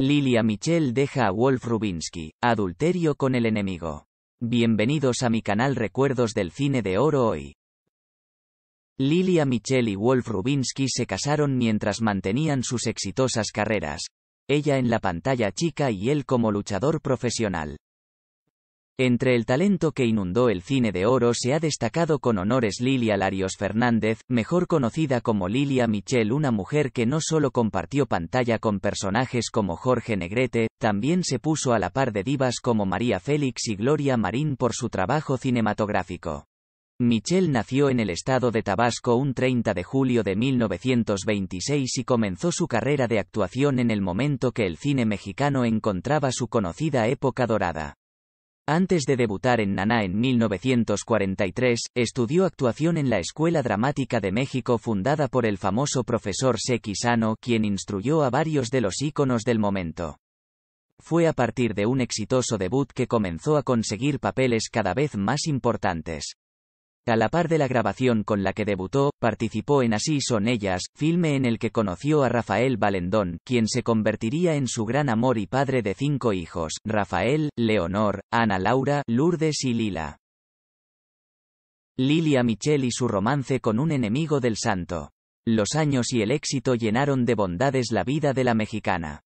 Lilia Michelle deja a Wolf Rubinsky, adulterio con el enemigo. Bienvenidos a mi canal Recuerdos del Cine de Oro hoy. Lilia Michelle y Wolf Rubinsky se casaron mientras mantenían sus exitosas carreras, ella en la pantalla chica y él como luchador profesional. Entre el talento que inundó el cine de oro se ha destacado con honores Lilia Larios Fernández, mejor conocida como Lilia Michel, una mujer que no solo compartió pantalla con personajes como Jorge Negrete, también se puso a la par de divas como María Félix y Gloria Marín por su trabajo cinematográfico. Michel nació en el estado de Tabasco un 30 de julio de 1926 y comenzó su carrera de actuación en el momento que el cine mexicano encontraba su conocida época dorada. Antes de debutar en Naná en 1943, estudió actuación en la Escuela Dramática de México fundada por el famoso profesor Sekisano quien instruyó a varios de los íconos del momento. Fue a partir de un exitoso debut que comenzó a conseguir papeles cada vez más importantes. A la par de la grabación con la que debutó, participó en Así son ellas, filme en el que conoció a Rafael Valendón, quien se convertiría en su gran amor y padre de cinco hijos, Rafael, Leonor, Ana Laura, Lourdes y Lila. Lilia Michel y su romance con un enemigo del santo. Los años y el éxito llenaron de bondades la vida de la mexicana.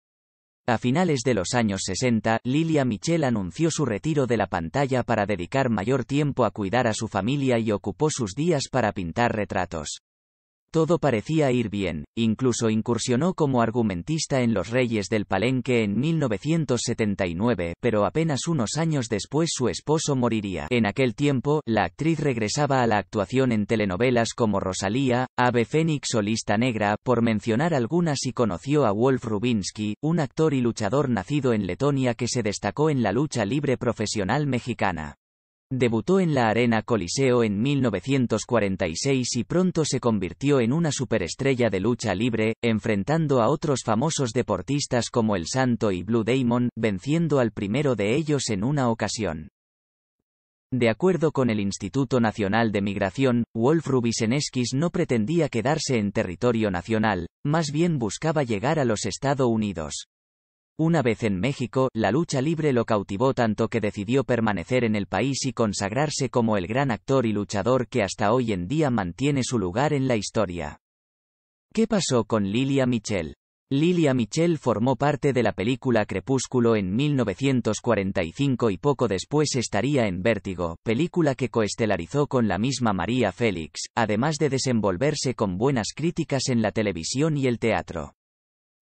A finales de los años 60, Lilia Michel anunció su retiro de la pantalla para dedicar mayor tiempo a cuidar a su familia y ocupó sus días para pintar retratos. Todo parecía ir bien, incluso incursionó como argumentista en Los Reyes del Palenque en 1979, pero apenas unos años después su esposo moriría. En aquel tiempo, la actriz regresaba a la actuación en telenovelas como Rosalía, Ave Fénix o Lista Negra, por mencionar algunas y conoció a Wolf Rubinsky, un actor y luchador nacido en Letonia que se destacó en la lucha libre profesional mexicana. Debutó en la Arena Coliseo en 1946 y pronto se convirtió en una superestrella de lucha libre, enfrentando a otros famosos deportistas como El Santo y Blue Damon, venciendo al primero de ellos en una ocasión. De acuerdo con el Instituto Nacional de Migración, Wolf Rubiseneskis no pretendía quedarse en territorio nacional, más bien buscaba llegar a los Estados Unidos. Una vez en México, la lucha libre lo cautivó tanto que decidió permanecer en el país y consagrarse como el gran actor y luchador que hasta hoy en día mantiene su lugar en la historia. ¿Qué pasó con Lilia Michel? Lilia Michel formó parte de la película Crepúsculo en 1945 y poco después estaría en Vértigo, película que coestelarizó con la misma María Félix, además de desenvolverse con buenas críticas en la televisión y el teatro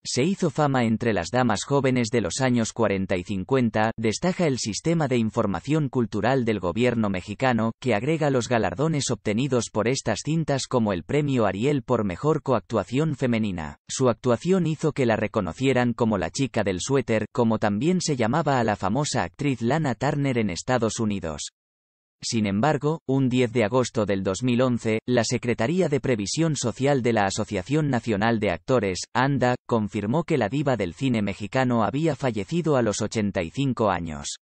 se hizo fama entre las damas jóvenes de los años 40 y 50, destaca el sistema de información cultural del gobierno mexicano, que agrega los galardones obtenidos por estas cintas como el premio Ariel por mejor coactuación femenina. Su actuación hizo que la reconocieran como la chica del suéter, como también se llamaba a la famosa actriz Lana Turner en Estados Unidos. Sin embargo, un 10 de agosto del 2011, la Secretaría de Previsión Social de la Asociación Nacional de Actores, ANDA, confirmó que la diva del cine mexicano había fallecido a los 85 años.